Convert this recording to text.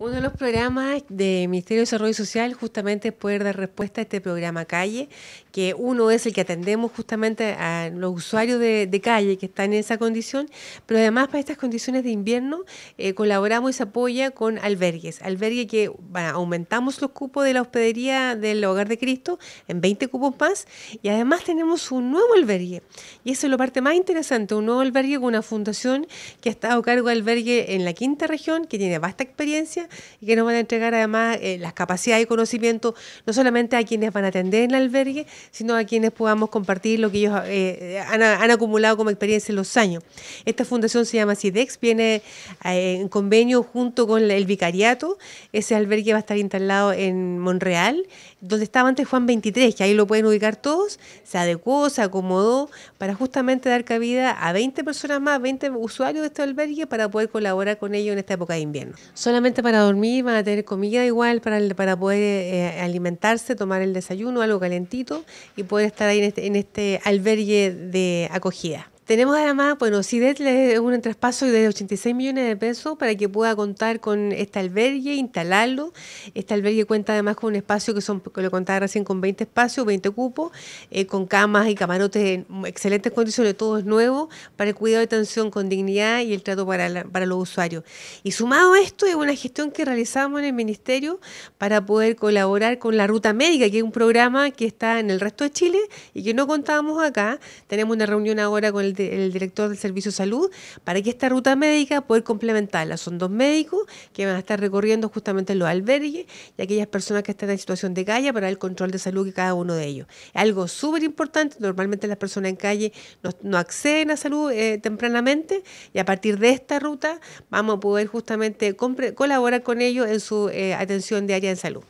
Uno de los programas de Ministerio de Desarrollo Social justamente es poder dar respuesta a este programa Calle, que uno es el que atendemos justamente a los usuarios de, calle que están en esa condición, pero además para estas condiciones de invierno eh, colaboramos y se apoya con albergues. Albergue que aumentamos los cupos de la hospedería del Hogar de Cristo en 20 cupos más y además tenemos un nuevo albergue. Y eso es la parte más interesante, un nuevo albergue con una fundación que ha estado a cargo de albergue en la quinta región, que tiene vasta experiencia y que nos van a entregar además eh, las capacidades y conocimientos, no solamente a quienes van a atender en el albergue, sino a quienes podamos compartir lo que ellos eh, eh, han, acumulado como experiencia en los años. Esta fundación se llama CIDEX, viene en convenio junto con el vicariato, ese albergue va a estar instalado en Monreal, donde estaba antes Juan 23, que ahí lo pueden ubicar todos, se adecuó, se acomodó para justamente dar cabida a 20 personas más, 20 usuarios de este albergue para poder colaborar con ellos en esta época de invierno. Solamente para dormir, van a tener comida igual para, para poder eh, alimentarse, tomar el desayuno, algo calentito y poder estar ahí en este, este albergue de acogida. Tenemos además, bueno, CIDET le es un traspaso de 86 millones de pesos para que pueda contar con este albergue, instalarlo. Este albergue cuenta además con un espacio que son, que lo contaba recién, con 20 espacios, 20 cupos, eh, con camas y camarotes en excelentes condiciones, todo es nuevo, para el cuidado de atención con dignidad y el trato para, para los usuarios. Y sumado a esto es una gestión que realizamos en el Ministerio para poder colaborar con la Ruta Médica, que es un programa que está en el resto de Chile y que no contábamos acá. Tenemos una reunión ahora con el el director del Servicio de Salud, para que esta ruta médica pueda complementarla. Son dos médicos que van a estar recorriendo justamente los albergues y aquellas personas que están en situación de calle para el control de salud de cada uno de ellos. Algo súper importante, normalmente las personas en calle no, no acceden a salud eh, tempranamente y a partir de esta ruta vamos a poder justamente colaborar con ellos en su eh, atención diaria en salud.